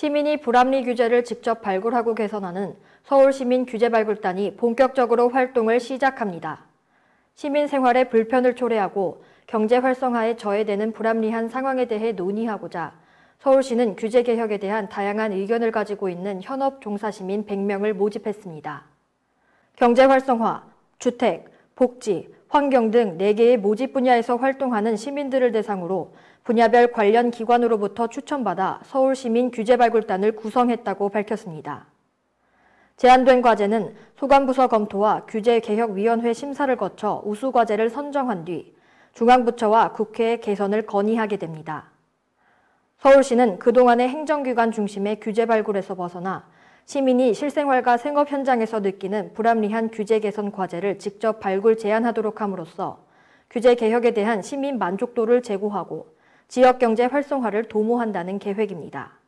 시민이 불합리 규제를 직접 발굴하고 개선하는 서울시민규제발굴단이 본격적으로 활동을 시작합니다. 시민 생활의 불편을 초래하고 경제 활성화에 저해되는 불합리한 상황에 대해 논의하고자 서울시는 규제 개혁에 대한 다양한 의견을 가지고 있는 현업 종사시민 100명을 모집했습니다. 경제 활성화, 주택, 복지, 환경 등 4개의 모집 분야에서 활동하는 시민들을 대상으로 분야별 관련 기관으로부터 추천받아 서울시민 규제발굴단을 구성했다고 밝혔습니다. 제안된 과제는 소관부서 검토와 규제개혁위원회 심사를 거쳐 우수과제를 선정한 뒤 중앙부처와 국회에 개선을 건의하게 됩니다. 서울시는 그동안의 행정기관 중심의 규제 발굴에서 벗어나 시민이 실생활과 생업 현장에서 느끼는 불합리한 규제 개선 과제를 직접 발굴 제안하도록 함으로써 규제 개혁에 대한 시민 만족도를 제고하고 지역 경제 활성화를 도모한다는 계획입니다.